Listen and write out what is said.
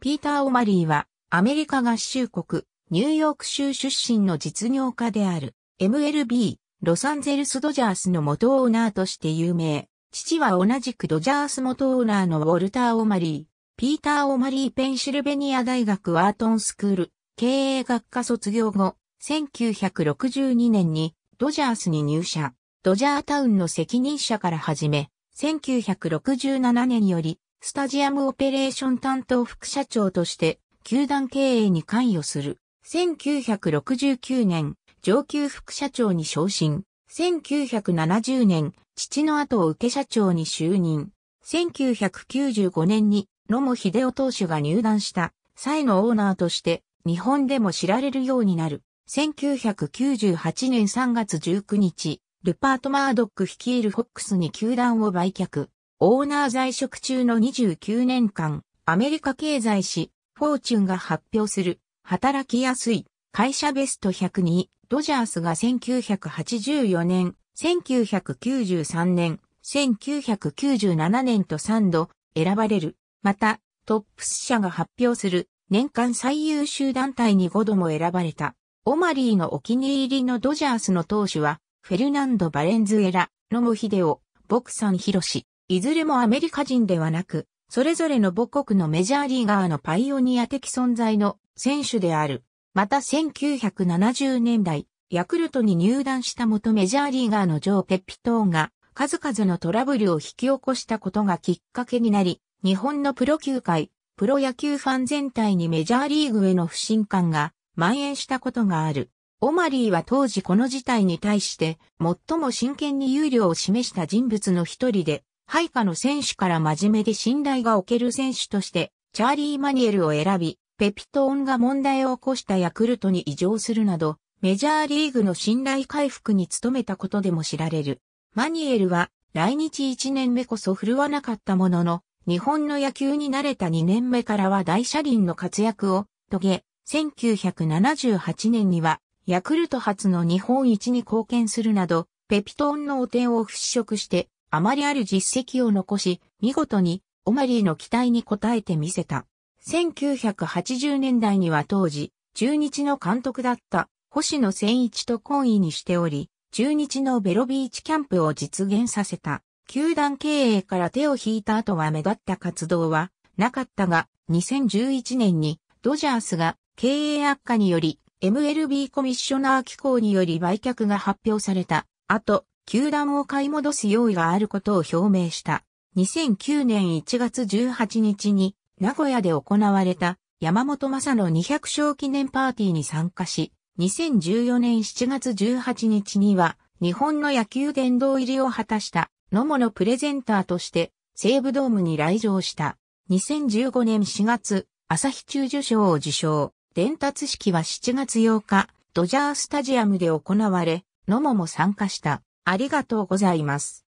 ピーター・オマリーは、アメリカ合衆国、ニューヨーク州出身の実業家である、MLB、ロサンゼルス・ドジャースの元オーナーとして有名。父は同じくドジャース元オーナーのウォルター・オマリー。ピーター・オマリーペンシルベニア大学ワートンスクール、経営学科卒業後、1962年にドジャースに入社、ドジャータウンの責任者から始め、1967年よりスタジアムオペレーション担当副社長として、球団経営に関与する。1969年、上級副社長に昇進。1970年、父の後を受け社長に就任。1995年に野茂秀夫投手が入団した際のオーナーとして日本でも知られるようになる。1998年3月19日、ルパート・マードック率いるフォックスに球団を売却。オーナー在職中の29年間、アメリカ経済誌、フォーチュンが発表する、働きやすい、会社ベスト100に、ドジャースが1984年、1993年、1997年と3度選ばれる。また、トップス社が発表する年間最優秀団体に5度も選ばれた。オマリーのお気に入りのドジャースの投手は、フェルナンド・バレンズエラ、モヒデオ、ボクサン・ヒロシ、いずれもアメリカ人ではなく、それぞれの母国のメジャーリーガーのパイオニア的存在の選手である。また1970年代、ヤクルトに入団した元メジャーリーガーのジョー・ペッピトーが数々のトラブルを引き起こしたことがきっかけになり、日本のプロ球界、プロ野球ファン全体にメジャーリーグへの不信感が蔓延したことがある。オマリーは当時この事態に対して最も真剣に憂慮を示した人物の一人で、配下の選手から真面目で信頼がおける選手として、チャーリー・マニエルを選び、ペピトーンが問題を起こしたヤクルトに異常するなど、メジャーリーグの信頼回復に努めたことでも知られる。マニエルは来日1年目こそ振るわなかったものの、日本の野球に慣れた2年目からは大車輪の活躍を遂げ、1978年にはヤクルト初の日本一に貢献するなど、ペピトーンの汚点を払拭してあまりある実績を残し、見事にオマリーの期待に応えてみせた。1980年代には当時、中日の監督だった星野千一と懇意にしており、中日のベロビーチキャンプを実現させた。球団経営から手を引いた後は目立った活動はなかったが、2011年にドジャースが経営悪化により MLB コミッショナー機構により売却が発表された後、球団を買い戻す用意があることを表明した。2009年1月18日に名古屋で行われた山本正の200勝記念パーティーに参加し、2014年7月18日には日本の野球殿堂入りを果たした野茂のプレゼンターとして西武ドームに来場した。2015年4月、朝日中受賞を受賞。伝達式は7月8日、ドジャースタジアムで行われ、野茂も参加した。ありがとうございます。